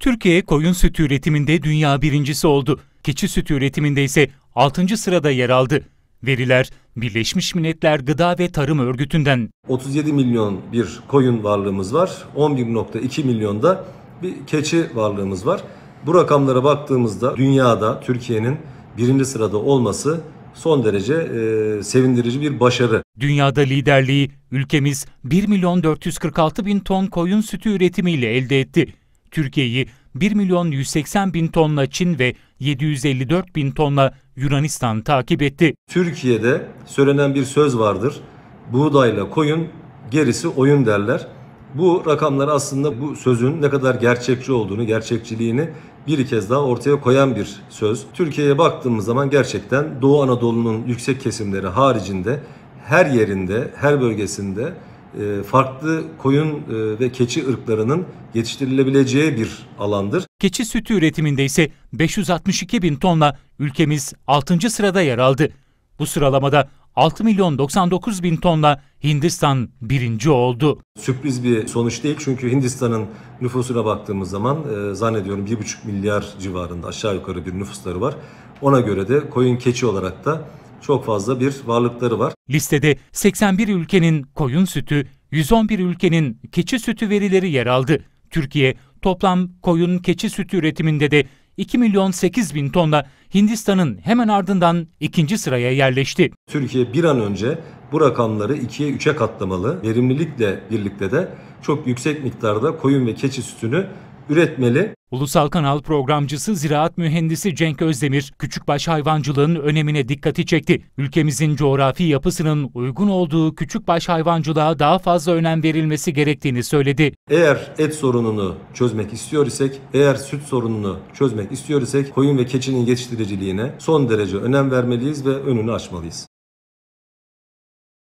Türkiye koyun sütü üretiminde dünya birincisi oldu. Keçi sütü üretiminde ise 6. sırada yer aldı. Veriler Birleşmiş Milletler Gıda ve Tarım Örgütü'nden. 37 milyon bir koyun varlığımız var. 11.2 milyon da bir keçi varlığımız var. Bu rakamlara baktığımızda dünyada Türkiye'nin birinci sırada olması son derece e, sevindirici bir başarı. Dünyada liderliği ülkemiz 1 milyon 446 bin ton koyun sütü üretimiyle elde etti. Türkiye'yi 1 milyon 180 bin tonla Çin ve 754 bin tonla Yunanistan takip etti. Türkiye'de söylenen bir söz vardır. Buğdayla koyun, gerisi oyun derler. Bu rakamlar aslında bu sözün ne kadar gerçekçi olduğunu, gerçekçiliğini bir kez daha ortaya koyan bir söz. Türkiye'ye baktığımız zaman gerçekten Doğu Anadolu'nun yüksek kesimleri haricinde her yerinde, her bölgesinde ee, farklı koyun e, ve keçi ırklarının yetiştirilebileceği bir alandır. Keçi sütü üretiminde ise 562 bin tonla ülkemiz 6. sırada yer aldı. Bu sıralamada 6 milyon 99 bin tonla Hindistan birinci oldu. Sürpriz bir sonuç değil çünkü Hindistan'ın nüfusuna baktığımız zaman e, zannediyorum 1,5 milyar civarında aşağı yukarı bir nüfusları var. Ona göre de koyun keçi olarak da çok fazla bir varlıkları var. Listede 81 ülkenin koyun sütü, 111 ülkenin keçi sütü verileri yer aldı. Türkiye toplam koyun keçi sütü üretiminde de 2 milyon 8 bin tonla Hindistan'ın hemen ardından ikinci sıraya yerleşti. Türkiye bir an önce bu rakamları 2'ye 3'e katlamalı. Verimlilikle birlikte de çok yüksek miktarda koyun ve keçi sütünü üretmeli. Ulusal Kanal programcısı ziraat mühendisi Cenk Özdemir, küçükbaş hayvancılığın önemine dikkati çekti. Ülkemizin coğrafi yapısının uygun olduğu küçükbaş hayvancılığa daha fazla önem verilmesi gerektiğini söyledi. Eğer et sorununu çözmek istiyor isek, eğer süt sorununu çözmek istiyor isek koyun ve keçinin yetiştiriciliğine son derece önem vermeliyiz ve önünü açmalıyız.